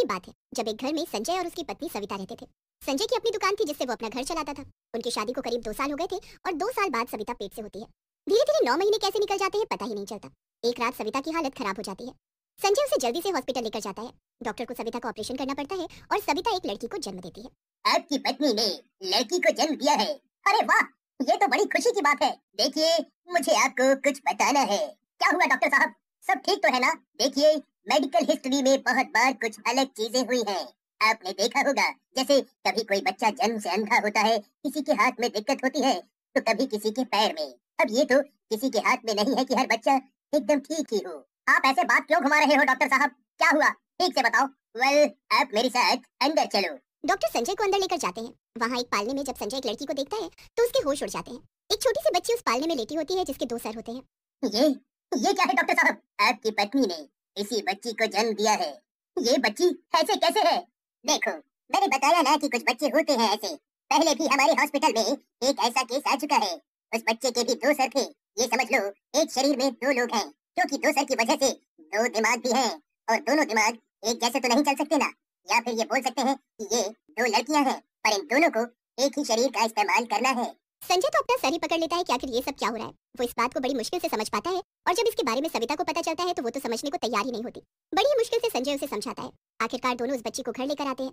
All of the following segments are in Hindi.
की बात है जब एक घर में संजय और उसकी पत्नी सविता रहते थे संजय की अपनी दुकान थी जिससे वो अपना घर चलाता था उनकी शादी को करीब दो साल हो गए थे और दो साल बाद सविता पेट से होती है धीरे धीरे नौ महीने कैसे निकल जाते हैं पता ही नहीं चलता एक रात सविता की हालत खराब हो जाती है संजय उसे जल्दी से हॉस्पिटल लेकर जाता है डॉक्टर को सविता का ऑपरेशन करना पड़ता है और सविता एक लड़की को जन्म देती है आपकी पत्नी ने लड़की को जन्म दिया है अरे वाह ये तो बड़ी खुशी की बात है देखिए मुझे आपको कुछ बताना है क्या हुआ डॉक्टर साहब सब ठीक तो है ना देखिए मेडिकल हिस्ट्री में बहुत बार कुछ अलग चीजें हुई हैं। आपने देखा होगा जैसे कभी कोई बच्चा जन्म से अंधा होता है किसी के हाथ में दिक्कत होती है तो कभी किसी के पैर में अब ये तो किसी के हाथ में नहीं है कि हर बच्चा एकदम ठीक ही हो आप ऐसे बात क्यों घुमा रहे हो डॉक्टर साहब क्या हुआ ठीक से बताओ वेल आप मेरे साथ अंदर चलो डॉक्टर संजय को अंदर लेकर जाते हैं वहाँ एक पालने में जब संजय एक लड़की को देखता है तो उसके होश उड़ जाते हैं एक छोटी सी बच्ची उस पालने में लेटी होती है जिसके दो सर होते हैं ये ये क्या है डॉक्टर साहब आपकी पत्नी ने इसी बच्ची को जन्म दिया है ये बच्ची ऐसे कैसे है देखो मैंने बताया ना कि कुछ बच्चे होते हैं ऐसे पहले भी हमारे हॉस्पिटल में एक ऐसा केस आ चुका है उस बच्चे के भी दो सर थे ये समझ लो एक शरीर में दो लोग हैं क्योंकि दो सर की वजह से दो दिमाग भी हैं और दोनों दिमाग एक जैसे तो नहीं चल सकते ना या फिर ये बोल सकते हैं कि ये दो लड़कियां हैं पर इन दोनों को एक ही शरीर का इस्तेमाल करना है संजय तो अपना सर ही पकड़ लेता है कि आखिर ये सब क्या हो रहा है वो इस बात को बड़ी मुश्किल से समझ पाता है और जब इसके बारे में सविता को पता चलता है तो वो तो समझने को तैयार ही नहीं होती बड़ी मुश्किल से संजय उसे समझाता है आखिरकार दोनों उस बच्ची को घर लेकर आते हैं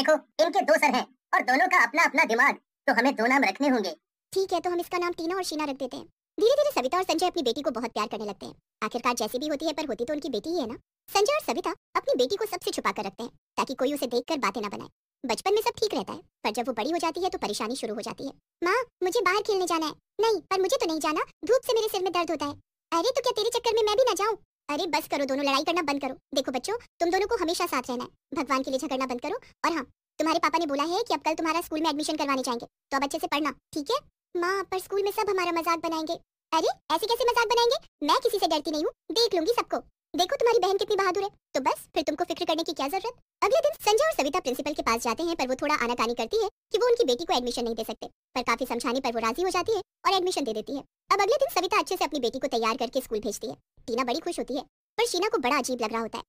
देखो इनके दो सर हैं और दोनों का अपना अपना दिमाग तो हमें दो नाम रखने होंगे ठीक है तो हम इसका नाम टीना और शीना रख देते हैं धीरे धीरे सविता और संजय अपनी बेटी को बहुत प्यार करने लगते हैं आखिरकार जैसी भी होती है पर होती तो उनकी बेटी ही है ना संजय और सविता अपनी बेटी को सबसे छुपा कर रखते हैं ताकि कोई उसे देखकर बातें न बनाए बचपन में सब ठीक रहता है पर जब वो बड़ी हो जाती है तो परेशानी शुरू हो जाती है माँ मुझे बाहर खेलने जाना है नहीं पर मुझे तो नहीं जाना धूप से मेरे सिर में दर्द होता है अरे तो क्या तेरे चक्कर में मैं भी ना जाऊँ अरे बस करो दोनों लड़ाई करना बंद करो देखो बच्चों तुम दोनों को हमेशा साथ रहना है भगवान के लिए झगड़ना बंद करो और हाँ तुम्हारे पापा ने बोला है कि अब कल तुम्हारा स्कूल में एडमिशन करवाने जाएंगे तो अब अच्छे से पढ़ना ठीक है माँ पर स्कूल में सब हमारा मजाक बनाएंगे अरे ऐसे कैसे मजाक बनाएंगे मैं किसी से डरती नहीं हूँ देख लूंगी सबको देखो तुम्हारी बहन कितनी बहादुर है तो बस फिर तुमको फिक्र करने की क्या जरूरत अगले दिन संजय और सविता प्रिंसिपल के पास जाते हैं पर वो थोड़ा आनाकानी करती है कि वो उनकी बेटी को एडमिशन नहीं दे सकते पर काफी समझाने पर वो राजी हो जाती है और एडमिशन दे देती है अब अगले दिन सविता अच्छे से अपनी बेटी को तैयार करके स्कूल भेजती है टीना बड़ी खुश होती है पर शीना को बड़ा अजीब लग रहा होता है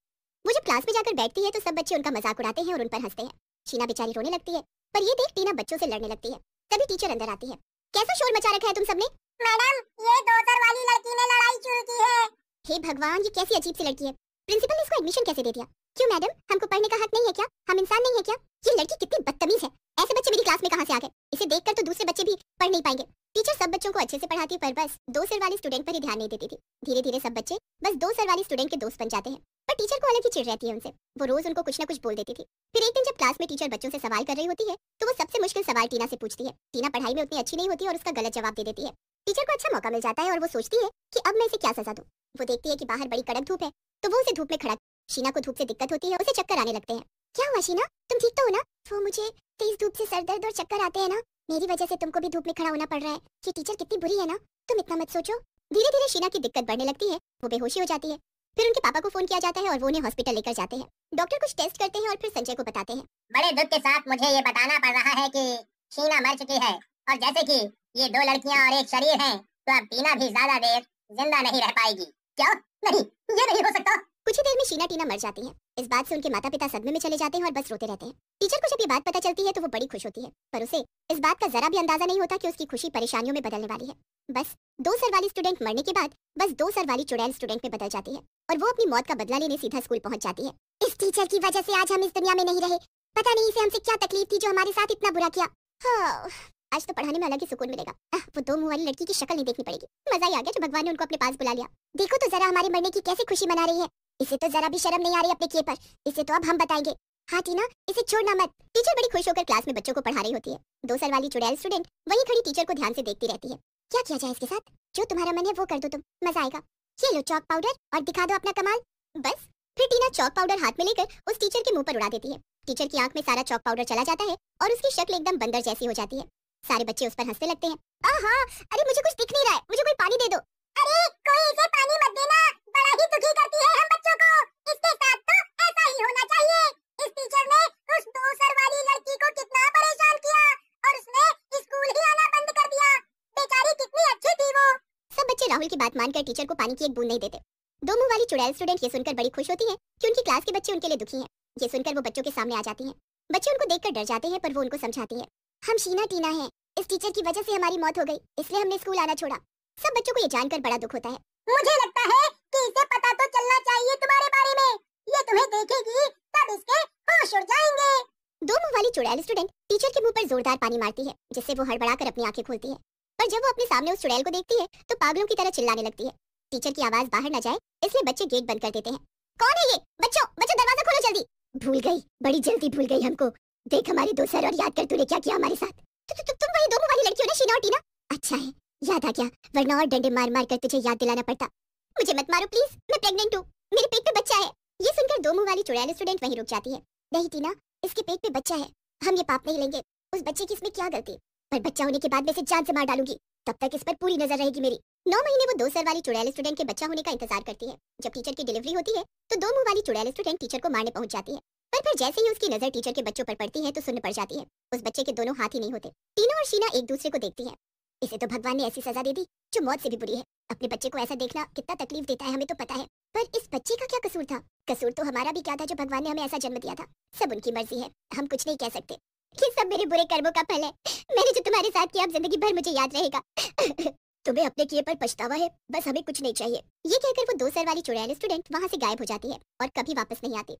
वो जब क्लास में जाकर बैठती है तो सब बच्चे उनका मजाक उड़ाते हैं और उन पर हंसते हैं शीना बेचारी रोने लगती है पर ये देख टीना बच्चों से लड़ने लगती है तभी टीचर अंदर आती है कैसा शोर मचा रखा है तुम सबने मैडम ये दोसर वाली लड़की ने लड़ाई शुरू की है हे भगवान ये कैसी अजीब सी लड़की है प्रिंसिपल ने इसको एडमिशन कैसे दे दिया क्यों मैडम हमको पढ़ने का हक नहीं है क्या हम इंसान नहीं है क्या ये लड़की कितनी बदतमीज है ऐसे बच्चे मेरी क्लास में कहाँ से आ गए इसे देखकर तो दूसरे बच्चे भी पढ़ नहीं पाएंगे टीचर सब बच्चों को अच्छे से पढ़ाती पर बस दो सर वाले स्टूडेंट पर ही ध्यान नहीं देती थी धीरे धीरे सब बच्चे बस दो सर वाले स्टूडेंट के दोस्त बन जाते हैं पर टीचर को अलग ही चिड़ रहती है उनसे वो रोज उनको कुछ ना कुछ बोल देती थी फिर एक दिन जब क्लास में टीचर बच्चों से सवाल कर रही होती है तो वो सबसे मुश्किल सवाल टीना से पूछती है टीना पढ़ाई में उतनी अच्छी नहीं होती और उसका गलत जवाब दे देती है टीचर को अच्छा मौका मिल जाता है और वो सोचती है कि अब मैं इसे क्या सजा दूँ वो देखती है कि बाहर बड़ी कड़क धूप है तो वो उसे धूप में खड़ा शीना को धूप से दिक्कत होती है उसे चक्कर आने लगते हैं क्या हुआ शीना तुम ठीक तो हो ना वो मुझे तेज धूप से सर दर्द और चक्कर आते हैं ना मेरी वजह से तुमको भी धूप में खड़ा होना पड़ रहा है ये टीचर कितनी बुरी है ना तुम इतना मत सोचो धीरे धीरे शीना की दिक्कत बढ़ने लगती है वो बेहोशी हो जाती है फिर उनके पापा को फोन किया जाता है और वो उन्हें हॉस्पिटल लेकर जाते हैं डॉक्टर कुछ टेस्ट करते हैं और फिर संजय को बताते हैं बड़े दुख के साथ मुझे ये बताना पड़ रहा है की शीना मर चुकी है और जैसे की ये दो लड़कियाँ और एक शरीर है तो अब टीना भी ज्यादा देर जिंदा नहीं रह पाएगी क्या नहीं ये नहीं हो सकता कुछ ही देर में शीना टीना मर जाती है इस बात से उनके माता पिता सदमे में चले जाते हैं और बस रोते रहते हैं टीचर को जब ये बात पता चलती है तो वो बड़ी खुश होती है पर उसे इस बात का जरा भी अंदाजा नहीं होता कि उसकी खुशी परेशानियों में बदलने वाली है बस दो सर वाली स्टूडेंट मरने के बाद बस दो सर वाली चुड़ैल स्टूडेंट में बदल जाती है और वो अपनी मौत का बदला लेने सीधा स्कूल पहुँच जाती है इस टीचर की वजह से आज हम इस दुनिया में नहीं रहे पता नहीं इसे हमसे क्या तकलीफ थी जो हमारे साथ इतना बुरा किया हाँ। आज तो पढ़ाने में अलग ही सुकून मिलेगा आ, वो दो मुंह वाली लड़की की शक्ल नहीं देखनी पड़ेगी मजा ही आ गया जो भगवान ने उनको अपने पास बुला लिया देखो तो जरा हमारे मरने की कैसे खुशी मना रही है इसे तो जरा भी शर्म नहीं आ रही अपने किए पर इसे तो अब हम बताएंगे हाँ टीना इसे छोड़ना मत टीचर बड़ी खुश होकर क्लास में बच्चों को पढ़ा रही होती है दो साल वाली चुड़ैल स्टूडेंट वही खड़ी टीचर को ध्यान से देखती रहती है क्या किया जाए इसके साथ जो तुम्हारा मन है वो कर दो तुम मजा आएगा ये लो चौक पाउडर और दिखा दो अपना कमाल बस फिर टीना चौक पाउडर हाथ में लेकर उस टीचर के मुंह पर उड़ा देती है टीचर की आंख में सारा चौक पाउडर चला जाता है और उसकी शक्ल एकदम बंदर जैसी हो जाती है सारे बच्चे उस पर हंसने लगते हैं हाँ अरे मुझे कुछ दिख नहीं रहा है मुझे कोई पानी दे दो अरे कोई इसे पानी मत देना बड़ा ही दुखी करती है हम बच्चों को इसके साथ तो ऐसा ही होना चाहिए इस टीचर ने उस दो सर वाली लड़की को कितना परेशान किया और उसने स्कूल ही आना बंद कर दिया बेचारी कितनी अच्छी थी वो सब बच्चे राहुल की बात मानकर टीचर को पानी की एक बूंद नहीं देते दो मुंह वाली चुड़ैल स्टूडेंट ये सुनकर बड़ी खुश होती है की उनकी क्लास के बच्चे उनके लिए दुखी है ये सुनकर वो बच्चों के सामने आ जाती है बच्चे उनको देख डर जाते हैं पर वो उनको समझाती है हम शीना टीना हैं इस टीचर की वजह से हमारी मौत हो गई इसलिए हमने स्कूल आना छोड़ा सब बच्चों को ये जानकर बड़ा दुख होता है मुझे लगता है कि इसे पता तो चलना चाहिए तुम्हारे बारे में ये तुम्हें देखेगी तब इसके होश उड़ जाएंगे दो मुंह वाली चुड़ैल स्टूडेंट टीचर के मुंह पर जोरदार पानी मारती है जिससे वो हड़बड़ाकर अपनी आंखें खोलती है पर जब वो अपने सामने उस चुड़ैल को देखती है तो पागलों की तरह चिल्लाने लगती है टीचर की आवाज बाहर न जाए इसलिए बच्चे गेट बंद कर देते हैं कौन है ये बच्चों बच्चों दरवाजा खोलो जल्दी भूल गई बड़ी जल्दी भूल गई हमको देख हमारी दो सर और याद कर तूने क्या किया हमारे साथ तु, तु, तु, तुम वही दोनों वाली लड़की हो ना शीना और टीना अच्छा है याद आ गया वरना और डंडे मार मार कर तुझे याद दिलाना पड़ता मुझे मत मारो प्लीज मैं प्रेगनेंट हूँ मेरे पेट पे बच्चा है ये सुनकर दो मुंह वाली चुड़ैल स्टूडेंट वहीं रुक जाती है नहीं टीना इसके पेट पे बच्चा है हम ये पाप नहीं लेंगे उस बच्चे की इसमें क्या गलती पर बच्चा होने के बाद मैं इसे जान से मार डालूंगी तब तक इस पर पूरी नजर रहेगी मेरी नौ महीने वो दो सर वाली चुड़ैल स्टूडेंट के बच्चा होने का इंतजार करती है जब टीचर की डिलीवरी होती है तो दो मुंह वाली चुड़ैल स्टूडेंट टीचर को मारने पहुंच जाती है पर फिर जैसे ही उसकी नजर टीचर के बच्चों पर पड़ती है तो सुन पड़ जाती है उस बच्चे के दोनों हाथ ही नहीं होते तीनों और शीना एक दूसरे को देखती है इसे तो भगवान ने ऐसी सजा दे दी जो मौत से भी बुरी है अपने बच्चे को ऐसा देखना कितना तकलीफ देता है हमें तो पता है पर इस बच्चे का क्या कसूर था कसूर तो हमारा भी क्या था जो भगवान ने हमें ऐसा जन्म दिया था सब उनकी मर्जी है हम कुछ नहीं कह सकते ये सब मेरे बुरे कर्मों का फल है मैंने जो तुम्हारे साथ किया अब जिंदगी भर मुझे याद रहेगा तुम्हें अपने किए पर पछतावा है बस हमें कुछ नहीं चाहिए ये कहकर वो दो सर वाली चुड़ैल स्टूडेंट वहाँ से गायब हो जाती है और कभी वापस नहीं आती